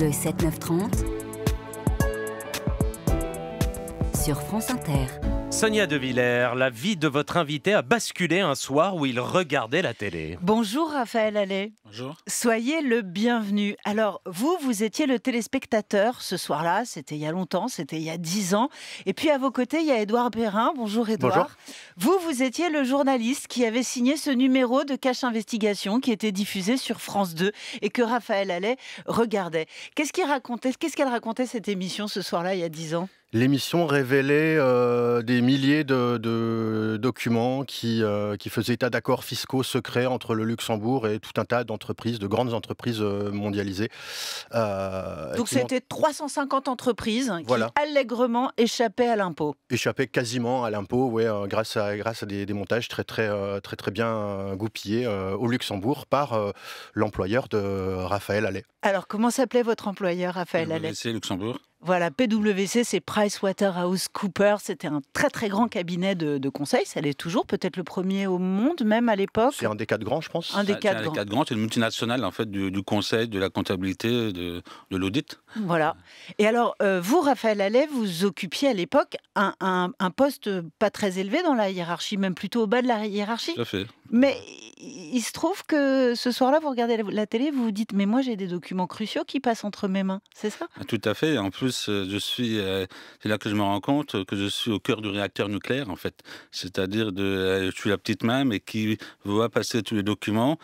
le 7-9-30 sur France Inter. Sonia De Villers, la vie de votre invité a basculé un soir où il regardait la télé. Bonjour Raphaël Allais. Bonjour. Soyez le bienvenu. Alors, vous, vous étiez le téléspectateur ce soir-là, c'était il y a longtemps, c'était il y a dix ans. Et puis à vos côtés, il y a Édouard Perrin. Bonjour Édouard. Vous, vous étiez le journaliste qui avait signé ce numéro de Cache Investigation qui était diffusé sur France 2 et que Raphaël Allais regardait. Qu'est-ce racontait Qu'est-ce qu'elle racontait cette émission ce soir-là il y a dix ans L'émission révélait euh, des milliers de, documents qui, euh, qui, faisaient état d'accords fiscaux secrets entre le Luxembourg et tout un tas d'entreprises, de grandes entreprises euh, mondialisées. Donc c'était 350 entreprises qui allègrement échappaient à l'impôt. Échappaient quasiment à l'impôt, ouais, grâce à, grâce des, des, montages très très, très, très bien goupillés au Luxembourg par l'employeur de Raphaël Allais. Alors comment s'appelait votre employeur, Raphaël Allais C'est Luxembourg. Voilà, PwC, c'est PricewaterhouseCoopers. C'était un très très grand cabinet de, conseil. Ça l'est toujours, peut-être le premier au monde, même à l'époque. C'est un des quatre grands, je pense. Un des bah, quatre, un grands. Des quatre grands. C'est une multinationale en fait du, conseil, de la comptabilité, de, l'audit. Voilà. Et alors, euh, vous, Raphaël Allais, vous occupiez à l'époque un, un, poste pas très élevé dans la hiérarchie, même plutôt au bas de la hiérarchie. Tout à fait. Mais il se trouve que ce soir-là, vous regardez la télé, vous vous dites, mais moi j'ai des documents cruciaux qui passent entre mes mains, c'est ça ah, Tout à fait. En plus, euh, je suis, euh, c'est là que je me rends compte que je suis au cœur du réacteur nucléaire, en fait. C'est-à-dire, de, euh, je suis la petite main, et qui voit passer tous les documents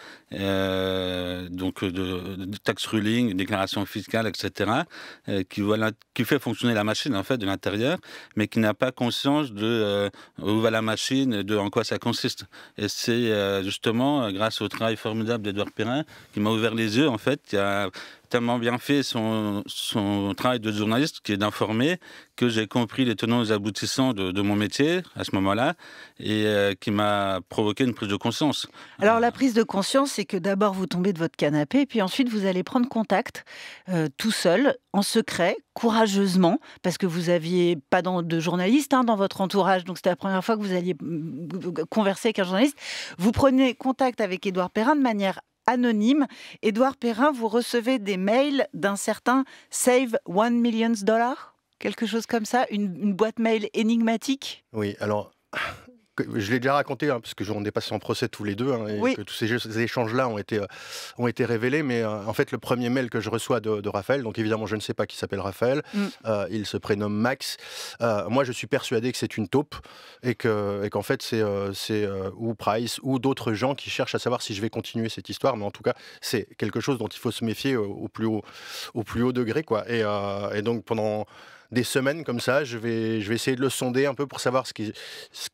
donc euh, de, tax ruling, déclaration fiscale, etc., euh, qui, qui fait fonctionner la machine en fait de l'intérieur, mais qui n'a pas conscience de euh, où va la machine et de en quoi ça consiste. Et c'est justement grâce au travail formidable d'Edouard Perrin qui m'a ouvert les yeux en fait. Il y a tellement bien fait son, travail de journaliste, qui est d'informer, que j'ai compris les tenants et les aboutissants de, mon métier à ce moment-là, et euh, qui m'a provoqué une prise de conscience. Alors la prise de conscience, c'est que d'abord vous tombez de votre canapé, puis ensuite vous allez prendre contact euh, tout seul, en secret, courageusement, parce que vous n'aviez pas de journaliste hein, dans votre entourage, donc c'était la première fois que vous alliez euh, converser avec un journaliste. Vous prenez contact avec Édouard Perrin de manière anonyme. Édouard Perrin, vous recevez des mails d'un certain Save One Million Dollars Quelque chose comme ça, une, une boîte mail énigmatique Oui, alors je l'ai déjà raconté, hein, parce que on est passé en procès tous les deux, hein, et que tous ces, échanges-là ont été, euh, ont été révélés. Mais euh, en fait, le premier mail que je reçois de, Raphaël, donc évidemment, je ne sais pas qui s'appelle Raphaël, mm. euh, il se prénomme Max. moi, je suis persuadé que c'est une taupe et qu'en et fait, c'est ou Price ou d'autres gens qui cherchent à savoir si je vais continuer cette histoire. Mais en tout cas, c'est quelque chose dont il faut se méfier au, plus, haut, au plus haut degré. Quoi. et donc, pendant des semaines comme ça. Je vais, je vais essayer de le sonder un peu pour savoir ce qu'il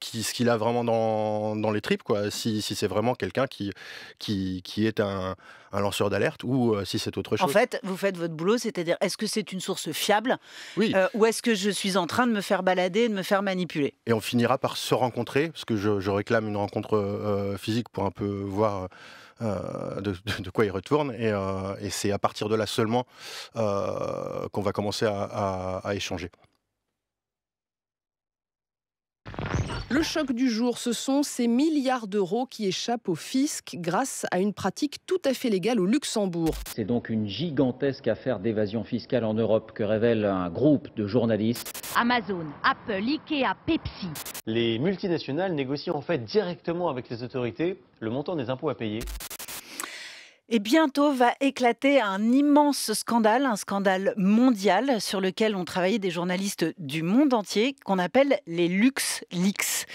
qui, ce a vraiment dans, les tripes, quoi. Si, c'est vraiment quelqu'un qui, qui, est un, lanceur d'alerte ou euh, si c'est autre chose. En fait, vous faites votre boulot, c'est-à-dire est-ce que c'est une source fiable euh, ou est-ce que je suis en train de me faire balader, de me faire manipuler Et on finira par se rencontrer, parce que je, réclame une rencontre euh, physique pour un peu voir euh, de, quoi il retourne. Euh, et, c'est à partir de là seulement euh, qu'on va commencer à échanger. Le choc du jour, ce sont ces milliards d'euros qui échappent au fisc grâce à une pratique tout à fait légale au Luxembourg. C'est donc une gigantesque affaire d'évasion fiscale en Europe que révèle un groupe de journalistes. Amazon, Apple, Ikea, Pepsi. Les multinationales négocient en fait directement avec les autorités le montant des impôts à payer. Et bientôt va éclater un immense scandale, un scandale mondial sur lequel ont travaillé des journalistes du monde entier qu'on appelle les LuxLeaks.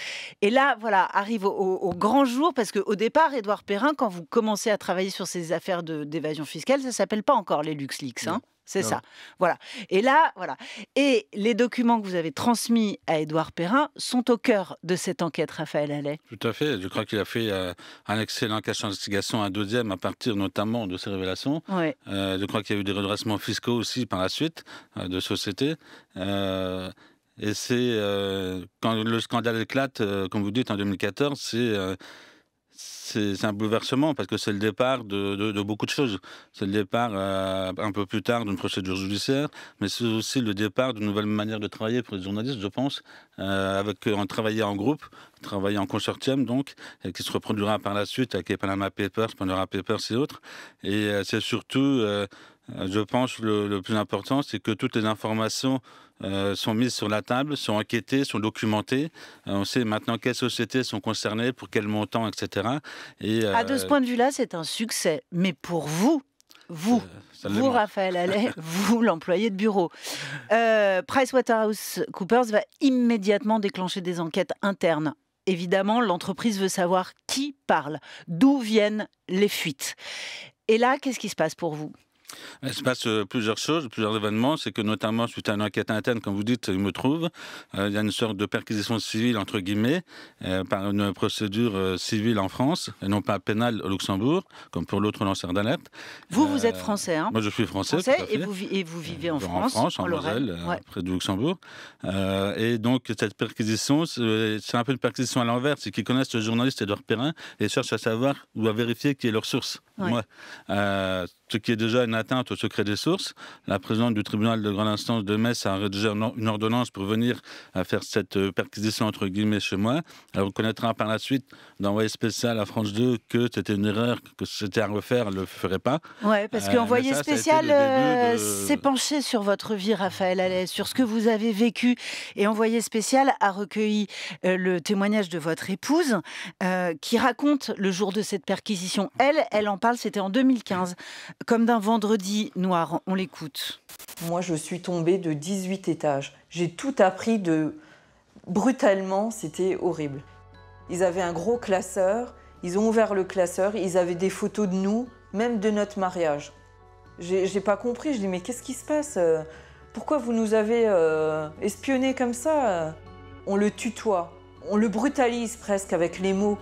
Et là, voilà, arrive au, grand jour parce qu'au départ, Édouard Perrin, quand vous commencez à travailler sur ces affaires d'évasion fiscale, ça s'appelle pas encore les LuxLeaks. Hein c'est ah ça. Voilà. Et là, voilà. Et les documents que vous avez transmis à Édouard Perrin sont au cœur de cette enquête, Raphaël Allais. Tout à fait. Je crois qu'il a fait euh, un excellent cache d'investigation, un deuxième à partir notamment de ces révélations. Euh, je crois qu'il y a eu des redressements fiscaux aussi par la suite euh, de sociétés. et c'est quand le scandale éclate, comme vous dites, en 2014, c'est c'est un bouleversement parce que c'est le départ de, beaucoup de choses. C'est le départ euh, un peu plus tard d'une procédure judiciaire, mais c'est aussi le départ d'une nouvelle manière de travailler pour les journalistes, je pense, euh, avec en euh, travail en groupe, travailler en consortium donc, qui se reproduira par la suite avec les Panama Papers, Panama Papers et autres. Et c'est surtout euh, je pense le, le plus important, c'est que toutes les informations euh, sont mises sur la table, sont enquêtées, sont documentées. Euh, on sait maintenant quelles sociétés sont concernées, pour quel montant, etc. Et, ah, de ce point de vue-là, c'est un succès. Mais pour vous, vous, vous, Raphaël Allais, vous, l'employé de bureau. PricewaterhouseCoopers va immédiatement déclencher des enquêtes internes évidemment, l'entreprise veut savoir qui parle, d'où viennent les fuites. Et là, qu'est-ce qui se passe pour vous il se passe euh, plusieurs choses, plusieurs événements. C'est que notamment suite à une enquête interne, comme vous dites, il me trouve, euh, il y a une sorte de perquisition civile, entre guillemets, euh, par une procédure civile en France, et non pas pénale au Luxembourg, comme pour l'autre lanceur d'alerte. Vous, vous êtes français, hein Moi, je suis français. et, vous, et, vous, vivez en, France En France, en, près du Luxembourg. et donc, cette perquisition, c'est un peu une perquisition à l'envers. C'est qu'ils connaissent le journaliste et Perrin et cherchent à savoir ou à vérifier qui est leur source. Moi, ce qui est déjà une atteinte au secret des sources. La présidente du tribunal de grande instance de Metz a rédigé une ordonnance pour venir à euh, faire cette euh, perquisition entre guillemets chez moi. Elle reconnaîtra par la suite d'envoyer spécial à France 2 que c'était une erreur, que c'était à refaire, elle ne le ferait pas. Ouais, parce que euh, qu'envoyer spécial s'est penché sur votre vie, Raphaël Allais, sur ce que vous avez vécu. Et envoyer spécial a recueilli le témoignage de votre épouse qui raconte le jour de cette perquisition. Elle, elle en parle, c'était en 2015. Comme d'un vendredi noir, on l'écoute. Moi, je suis tombée de 18 étages. J'ai tout appris de... Brutalement, c'était horrible. Ils avaient un gros classeur, ils ont ouvert le classeur, ils avaient des photos de nous, même de notre mariage. J'ai pas compris, je dis mais qu'est-ce qui se passe euh? Pourquoi vous nous avez euh, espionnés comme ça On le tutoie, on le brutalise presque avec les mots.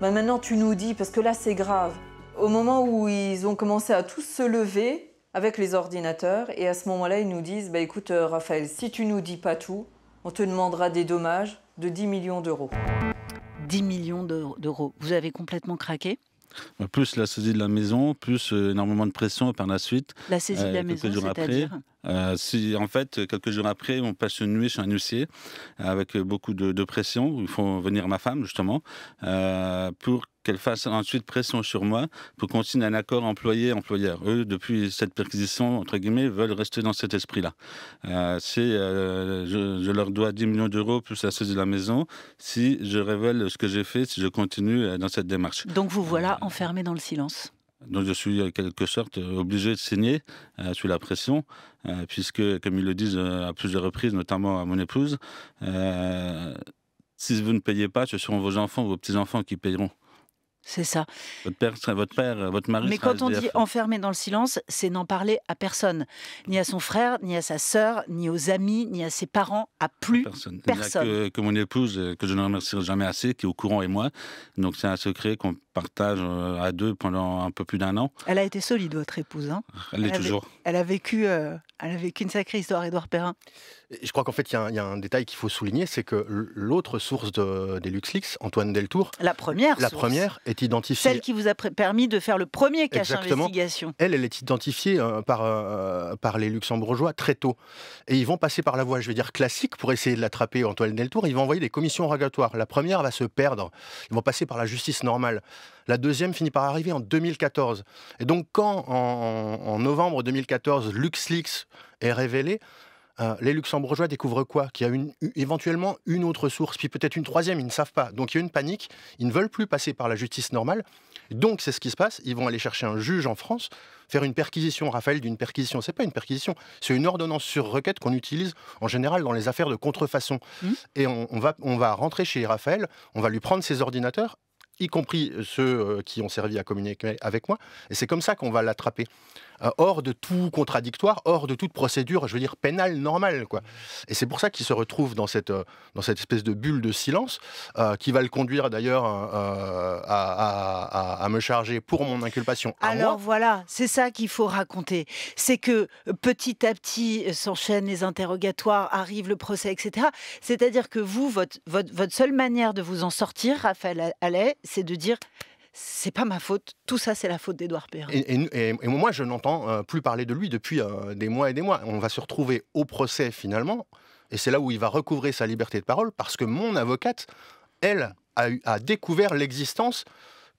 maintenant tu nous dis, parce que là c'est grave au moment où ils ont commencé à tous se lever avec les ordinateurs, et à ce moment-là, ils nous disent bah, écoute, euh, Raphaël, si tu nous dis pas tout, on te demandera des dommages de 10 millions d'euros. 10 millions d'euros. Vous avez complètement craqué euh, Plus la saisie de la maison, plus euh, énormément de pression par la suite. La saisie de la maison, c'est-à-dire euh, si en fait, quelques jours après, on passe une nuit chez un huissier euh, avec beaucoup de, pression, ils font venir ma femme justement euh, pour qu'elle fasse ensuite pression sur moi pour qu'on signe un accord employé-employeur. Eux, depuis cette perquisition, entre guillemets, veulent rester dans cet esprit-là. Euh, je, leur dois 10 millions d'euros plus la saisie de la maison si je révèle ce que j'ai fait, si je continue dans cette démarche. Donc vous voilà enfermé dans le silence donc je suis en quelque sorte euh, obligé de signer euh, sous la pression, euh, puisque, comme ils le disent à plusieurs reprises, notamment à mon épouse, si vous ne payez pas, ce seront vos enfants, vos petits-enfants qui payeront. C'est ça. Votre père, votre père, votre mari. Mais quand on dit enfermé dans le silence, c'est n'en parler à personne, ni à son frère, ni à sa sœur, ni aux amis, ni à ses parents, à plus personne. personne. que, mon épouse, que je ne remercierai jamais assez, qui est au courant et moi. Donc c'est un secret qu'on partage euh, à deux pendant un peu plus d'un an. Elle a été solide, votre épouse. Hein. elle l'est toujours. Elle a, vécu, euh, elle a vécu une sacrée histoire, Édouard Perrin. je crois qu'en fait, il y, a un détail qu'il faut souligner, c'est que l'autre source des LuxLeaks, Antoine Deltour, la première, la première est identifiée. Celle qui vous a permis de faire le premier cache d'investigation. investigation. Elle, elle est identifiée euh, par, par les Luxembourgeois très tôt. Et ils vont passer par la voie, je vais dire, classique pour essayer de l'attraper, Antoine Deltour. Ils vont envoyer des commissions rogatoires. La première va se perdre. Ils vont passer par la justice normale. La deuxième finit par arriver en 2014. Et donc quand en, novembre 2014 LuxLeaks est révélé, euh, les Luxembourgeois découvrent quoi Qu'il y a éventuellement une autre source, puis peut-être une troisième, ils ne savent pas. Donc il y a une panique, ils ne veulent plus passer par la justice normale. Donc c'est ce qui se passe, ils vont aller chercher un juge en France, faire une perquisition. Raphaël d'une perquisition, c'est pas une perquisition, c'est une ordonnance sur requête qu'on utilise en général dans les affaires de contrefaçon. Mmh. Et va, on va rentrer chez Raphaël, on va lui prendre ses ordinateurs y compris euh, ceux euh, qui ont servi à communiquer avec moi. Et c'est comme ça qu'on va l'attraper. Euh, hors de tout contradictoire, hors de toute procédure, je veux dire, pénale normale. Quoi. Mmh. Et c'est pour ça qu'il se retrouve dans cette, dans cette espèce de bulle de silence qui va le conduire d'ailleurs à, me charger pour mon inculpation. Alors voilà, c'est ça qu'il faut raconter. C'est que petit à petit s'enchaînent les interrogatoires, arrive le procès, etc. C'est-à-dire que vous, votre, votre, votre seule manière de vous en sortir, Raphaël Allais, c'est de dire c'est pas ma faute, tout ça c'est la faute d'Edouard Perrin. Et, moi je n'entends euh, plus parler de lui depuis euh, des mois et des mois. On va se retrouver au procès finalement, et c'est là où il va recouvrer sa liberté de parole, parce que mon avocate, elle, a découvert l'existence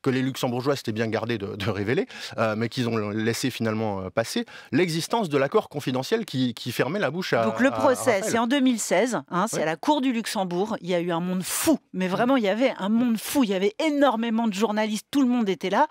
que les Luxembourgeois s'étaient bien gardés de, révéler, euh, mais qu'ils ont laissé finalement euh, passer, l'existence de l'accord confidentiel qui, fermait la bouche à. Donc le procès, c'est en 2016, hein, c'est à la Cour du Luxembourg. Il y a eu un monde fou, mais vraiment, il y avait un monde fou. Il y avait énormément de journalistes, tout le monde était là.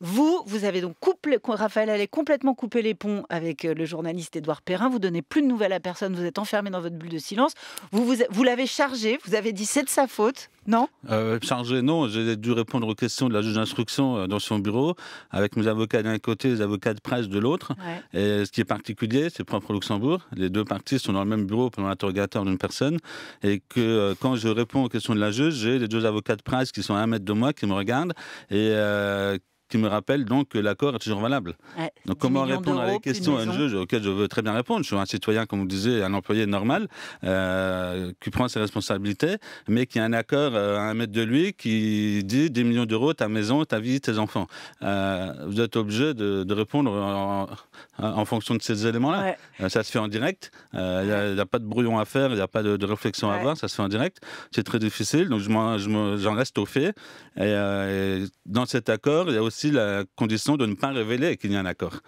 Vous, vous avez donc coupé, Raphaël allait complètement couper les ponts avec euh, le journaliste Édouard Perrin. Vous donnez plus de nouvelles à personne, vous êtes enfermé dans votre bulle de silence. vous, vous l'avez chargé, vous avez dit c'est de sa faute. Non euh, non. J'ai dû répondre aux questions de la juge d'instruction euh, dans son bureau, avec mes avocats d'un côté et les avocats de presse de l'autre. Et ce qui est particulier, c'est propre au Luxembourg, les deux parties sont dans le même bureau pendant l'interrogatoire d'une personne, et que euh, quand je réponds aux questions de la juge, j'ai les deux avocats de presse qui sont à un mètre de moi, qui me regardent, et euh, qui me rappelle donc que l'accord est toujours valable. donc comment répondre à des questions un jeu auxquelles je veux très bien répondre Je suis un citoyen, comme vous disiez, un employé normal euh, qui prend ses responsabilités, mais qui a un accord euh, à un mètre de lui qui dit 10 millions d'euros, ta maison, ta vie, tes enfants. Euh, vous êtes obligé de, répondre en, fonction de ces éléments-là. ça se fait en direct. Il n'y a, pas de brouillon à faire, il n'y a pas de, réflexion à avoir. Ça se fait en direct. C'est très difficile. Donc j'en je reste au fait. Et, et dans cet accord, il y a aussi si la condition de ne pas révéler qu'il y a un accord.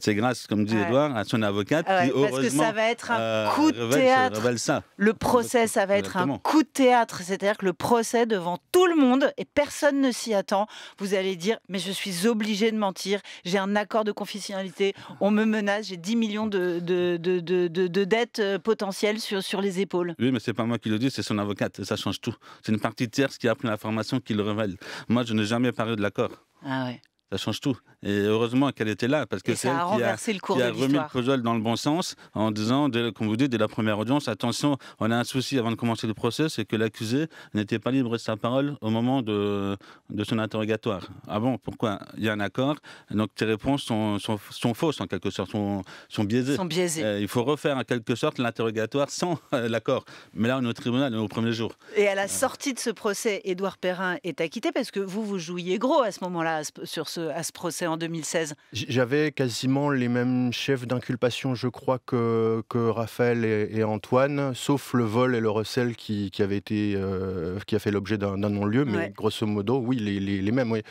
C'est grâce, comme dit Édouard, Edouard, à son avocate qui, heureusement, parce que ça va être un euh, coup de théâtre. Le procès, ça va être un coup de théâtre, c'est-à-dire que le procès devant tout le monde et personne ne s'y attend. Vous allez dire, mais je suis obligé de mentir, j'ai un accord de confidentialité, on me menace, j'ai 10 millions de, de, de, de, dettes euh, potentielles sur, sur les épaules. Oui, mais c'est pas moi qui le dis, c'est son avocate, ça change tout. C'est une partie tierce qui a pris l'information qui le révèle. Moi, je n'ai jamais parlé de l'accord. Ah ouais change tout. Et heureusement qu'elle était là, parce que c'est elle qui a, le a remis le puzzle dans le bon sens en disant, dès, comme vous dites, dès la première audience, attention, on a un souci avant de commencer le procès, c'est que l'accusé n'était pas libre de sa parole au moment de, de son interrogatoire. Ah bon, pourquoi Il y a un accord, donc tes réponses sont, sont, fausses en quelque sorte, sont, sont biaisées. Sont biaisées. Euh, il faut refaire en quelque sorte l'interrogatoire sans euh, l'accord. Mais là, on est au tribunal, est au premier jour. Et à la euh. sortie de ce procès, Édouard Perrin est acquitté parce que vous, vous jouiez gros à ce moment-là sur ce à ce procès en 2016 J'avais quasiment les mêmes chefs d'inculpation, je crois, que, que Raphaël et, Antoine, sauf le vol et le recel qui, qui avait été, euh, qui a fait l'objet d'un non-lieu, mais grosso modo, oui, les, les, mêmes. Oui.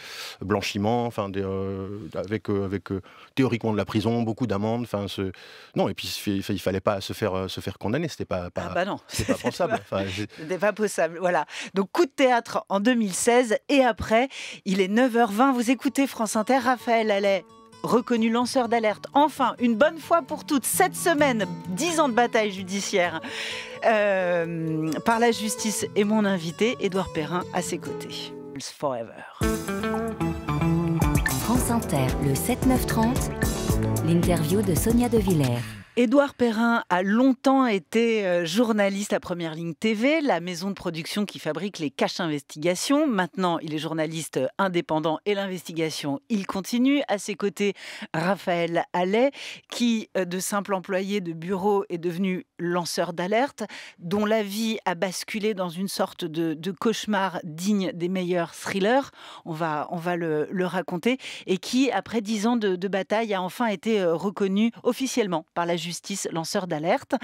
Blanchiment, enfin, euh, avec, euh, avec théoriquement de la prison, beaucoup d'amendes. Enfin, ce... Non, et puis il fallait pas se faire, se faire condamner, c'était pas, pas, ah bah pas pensable. Enfin, pas possible, voilà. Donc coup de théâtre en 2016 et après, il est 9h20, vous écoutez François. France Inter, Raphaël Allais reconnu lanceur d'alerte. Enfin, une bonne fois pour toutes, cette semaine, dix ans de bataille judiciaire euh, par la justice et mon invité, Édouard Perrin, à ses côtés. Forever. France Inter, le 7-9-30, l'interview de Sonia De Villers. Édouard Perrin a longtemps été euh, journaliste à Première Ligne TV, la maison de production qui fabrique les caches investigations. Maintenant, il est journaliste euh, indépendant et l'investigation, il continue. À ses côtés, Raphaël Allais, qui euh, de simple employé de bureau est devenu Lanceur d'alerte, dont la vie a basculé dans une sorte de, cauchemar digne des meilleurs thrillers. On va, on va le, raconter. Et qui, après dix ans de, bataille, a enfin été euh, reconnu officiellement par la justice lanceur d'alerte.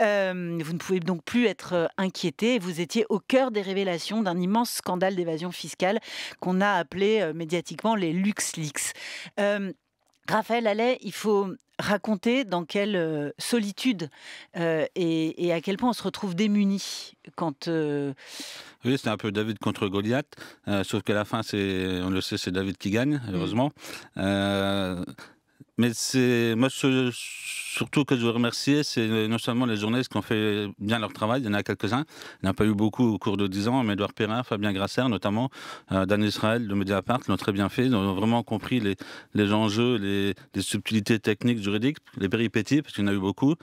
Euh, vous ne pouvez donc plus être euh, inquiété. Vous étiez au cœur des révélations d'un immense scandale d'évasion fiscale qu'on a appelé médiatiquement les LuxLeaks. Euh, Raphaël Allais, il faut raconter dans quelle euh, solitude euh, et, à quel point on se retrouve démuni quand. Euh, oui, c'est un peu David contre Goliath, sauf qu'à la fin, c'est, on le sait, c'est David qui gagne, mm. heureusement. mais c'est moi surtout que je veux remercier, c'est euh, non seulement les journalistes qui ont fait bien leur travail, il y en a quelques-uns, il n'y en a pas eu beaucoup au cours de 10 ans, mais Edouard Perrin, Fabien Grasser notamment, euh, Dan Israël de Mediapart l'ont très bien fait, ils ont vraiment compris les, enjeux, les, subtilités techniques, juridiques, les péripéties, parce qu'il y en a eu beaucoup.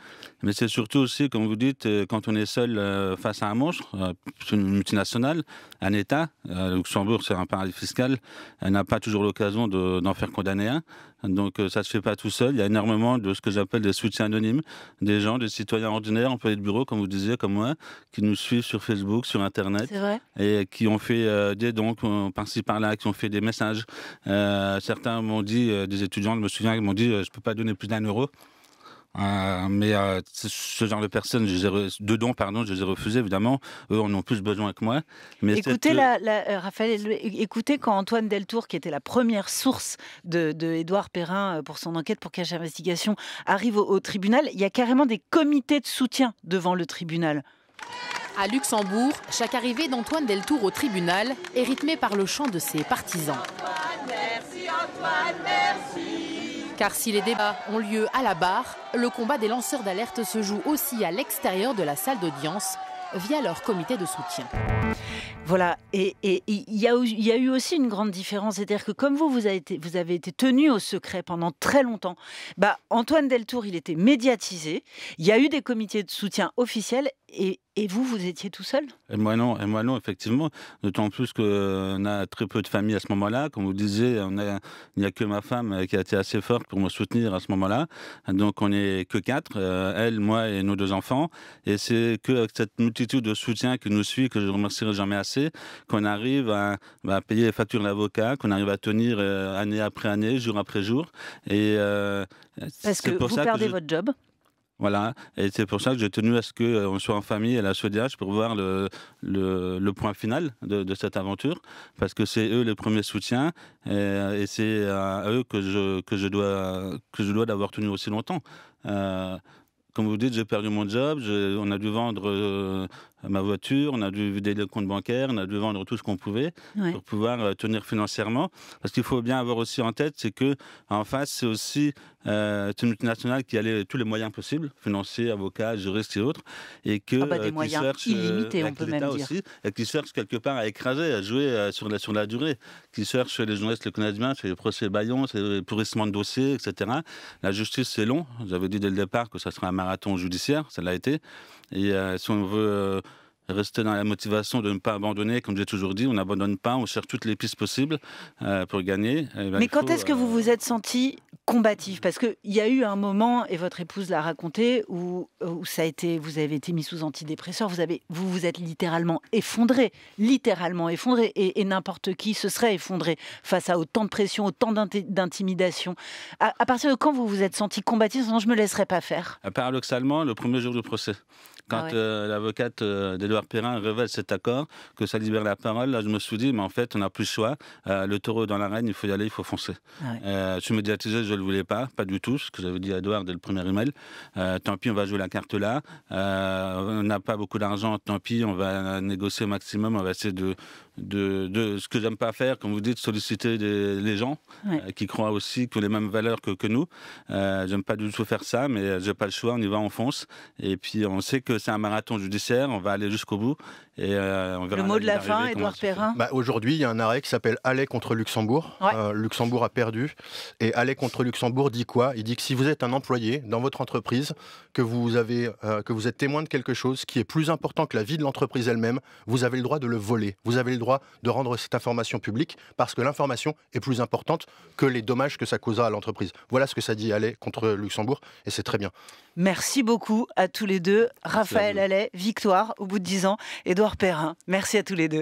Mais c'est surtout aussi, comme vous dites, euh, quand on est seul face à un monstre, une multinationale, un État, Luxembourg c'est un paradis fiscal, elle n'a pas toujours l'occasion d'en faire condamner un. Donc ça ne se fait pas tout seul, il y a énormément de ce que j'appelle des soutien anonyme, des gens, des citoyens ordinaires, employés de bureau, comme vous disiez, comme moi, qui nous suivent sur Facebook, sur Internet, et qui ont fait euh, des dons, par-ci par-là, qui ont fait des messages. Euh, certains m'ont dit, euh, des étudiants, je me souviens, ils m'ont dit, je ne peux pas donner plus d'un euro. Euh, mais euh, ce genre de personnes, je de dons, pardon, je les ai refusés, évidemment. Eux en ont plus besoin que moi. Mais écoutez, euh, Raphaël, écoutez quand Antoine Deltour, qui était la première source de, Perrin pour son enquête pour Cache Investigation, arrive au, tribunal, il y a carrément des comités de soutien devant le tribunal. À Luxembourg, chaque arrivée d'Antoine Deltour au tribunal est rythmée par le chant de ses partisans. merci Antoine, car si les débats ont lieu à la barre, le combat des lanceurs d'alerte se joue aussi à l'extérieur de la salle d'audience via leur comité de soutien. Voilà, et il y, a eu aussi une grande différence, c'est-à-dire que comme vous, vous avez, été, vous avez été tenu au secret pendant très longtemps, bah, Antoine Deltour, il était médiatisé, il y a eu des comités de soutien officiels, et, vous, vous étiez tout seul et Moi non, et moi non, effectivement. D'autant plus qu'on euh, a très peu de famille à ce moment-là. Comme vous disiez, on il n'y a que ma femme euh, qui a été assez forte pour me soutenir à ce moment-là. Donc on n'est que quatre, euh, elle, moi et nos deux enfants. Et c'est que avec cette multitude de soutien qui nous suit, que je ne remercierai jamais assez, qu'on arrive à, bah, payer les factures d'avocat, qu'on arrive à tenir année après année, jour après jour. Et parce que vous perdez votre job voilà, et c'est pour ça que j'ai tenu à ce qu'on euh, soit en famille à la Sodiage pour voir le, le, point final de, cette aventure, parce que c'est eux les premiers soutiens, euh, et, c'est à eux que je, que je dois, que je dois d'avoir tenu aussi longtemps. Euh, comme vous dites, j'ai perdu mon job, on a dû vendre ma voiture, on a dû vider le compte bancaire, on a dû vendre tout ce qu'on pouvait pour pouvoir euh, tenir financièrement. Parce qu'il faut bien avoir aussi en tête, c'est que en face, c'est aussi euh, une multinationale qui a tous les moyens possibles, financiers, avocats, juristes et autres, et que ah bah, des euh, qui moyens cherche, illimités, on peut même dire. et qui cherche quelque part à écraser, à jouer sur la durée, qui cherche les journalistes le connaissent les procès Bayon, c'est le pourrissement de dossiers, etc. La justice c'est long. J'avais dit dès le départ que ça serait un marathon judiciaire, ça l'a été. Et si on veut rester dans la motivation de ne pas abandonner. Comme j'ai toujours dit, on n'abandonne pas, on cherche toutes les pistes possibles euh, pour gagner. Ben, Mais quand est-ce que vous euh, vous êtes senti combatif Parce qu'il y a eu un moment, et votre épouse l'a raconté, où, où, ça a été, vous avez été mis sous antidépresseur, vous, avez, vous vous êtes littéralement effondré, littéralement effondré, et, n'importe qui se serait effondré face à autant de pression, autant d'intimidation. À, partir de quand vous vous êtes senti combatif, sinon je ne me laisserai pas faire euh, Paradoxalement, le premier jour du procès, quand ah l'avocate Perrin révèle cet accord, que ça libère la parole, là, je me suis dit, mais en fait, on n'a plus le choix. Euh, le taureau dans dans l'arène, il faut y aller, il faut foncer. Ah euh, je me médiatisé, je ne le voulais pas, pas du tout, ce que j'avais dit à Edouard dès le premier email. Euh, tant pis, on va jouer la carte là. on n'a pas beaucoup d'argent, tant pis, on va négocier au maximum, on va essayer de, de, de, ce que j'aime pas faire, comme vous dites, solliciter des, les gens qui croient aussi que les mêmes valeurs que, que nous. j'aime pas du tout faire ça, mais j'ai pas le choix, on y va, on fonce. Et puis on sait que c'est un marathon judiciaire, on va aller jusqu'au bout. Et, euh, le mot de la fin, Edouard Perrin bah, Aujourd'hui, il y a un arrêt qui s'appelle Aller contre Luxembourg. Euh, Luxembourg a perdu. Et Aller contre Luxembourg dit quoi Il dit que si vous êtes un employé dans votre entreprise, que vous, avez, euh, que vous êtes témoin de quelque chose qui est plus important que la vie de l'entreprise elle-même, vous avez le droit de le voler. Vous avez le droit de rendre cette information publique parce que l'information est plus importante que les dommages que ça causera à l'entreprise. Voilà ce que ça dit Aller contre Luxembourg et c'est très bien. Merci beaucoup à tous les deux. Raphaël Allais, victoire au bout de ans, Édouard Perrin. Merci à tous les deux.